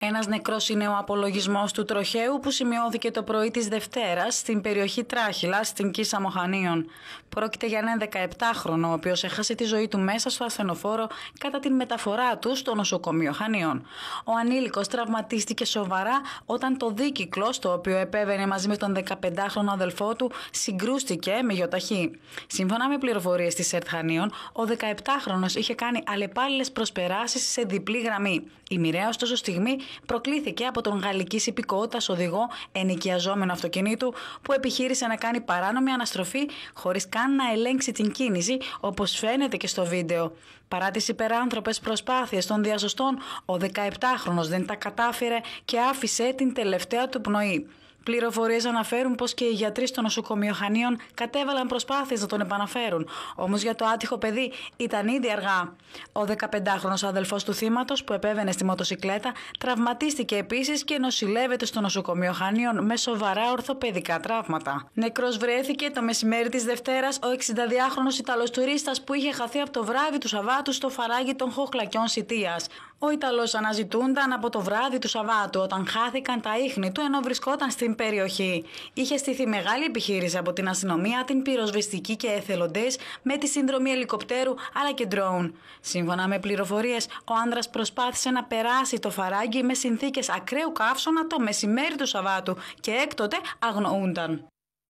Ένας νεκρός είναι ο απολογισμός του τροχαίου που σημειώθηκε το πρωί της Δευτέρας στην περιοχή Τράχυλα, στην Κίσα Μοχανίων. Πρόκειται για έναν 17χρονο, ο οποίος έχασε τη ζωή του μέσα στο ασθενοφόρο κατά την μεταφορά του στο νοσοκομείο Χανίων. Ο ανήλικος τραυματίστηκε σοβαρά όταν το δίκυκλο, στο οποίο επέβαινε μαζί με τον 15χρονο αδελφό του, συγκρούστηκε με γιοταχή. Σύμφωνα με πληροφορίες της ΕΡΤ Χανίων, ο 17χρονο είχε κάνει αλλεπάλληλες προσπεράσεις σε διπλή γραμμή. Η μοιραία, ωστόσο, στιγμή προκλήθηκε από τον γαλλική υπηκότητα οδηγό ενοικιαζόμενου αυτοκινήτου που επιχείρησε να κάνει παράνομη αναστροφή χωρίς καν να ελέγξει την κίνηση, όπως φαίνεται και στο βίντεο. Παρά τις υπεράνθρωπες προσπάθειες των διασωστών, ο 17χρονο δεν τα κατάφερε και άφησε την τελευταία του πνοή. Πληροφορίες αναφέρουν πως και οι γιατροί νοσοκομείο Χανίων κατέβαλαν προσπάθειες να τον επαναφέρουν. Όμως για το άτυχο παιδί ήταν ήδη αργά. Ο 15χρονο αδελφός του θύματος που επέβαινε στη μοτοσυκλέτα τραυματίστηκε επίσης και νοσηλεύεται στο νοσοκομείο Χανίων με σοβαρά ορθοπαιδικά τραύματα. Νεκρός βρέθηκε το μεσημέρι της Δευτέρας ο 62χρονο Ιταλός τουρίστας που είχε χαθεί από το βράδυ του Σαβάτου στο φαράγι των Χοχλακιών Σιτίας. Ο Ιταλός αναζητούνταν από το βράδυ του Σαββάτου όταν χάθηκαν τα ίχνη του ενώ βρισκόταν στην περιοχή. Είχε στηθεί μεγάλη επιχείρηση από την αστυνομία, την πυροσβεστική και εθελοντές με τη σύνδρομη ελικοπτέρου αλλά και ντρόουν. Σύμφωνα με πληροφορίες, ο άντρα προσπάθησε να περάσει το φαράγγι με συνθήκες ακραίου καύσωνα το μεσημέρι του Σαββάτου και έκτοτε αγνοούνταν.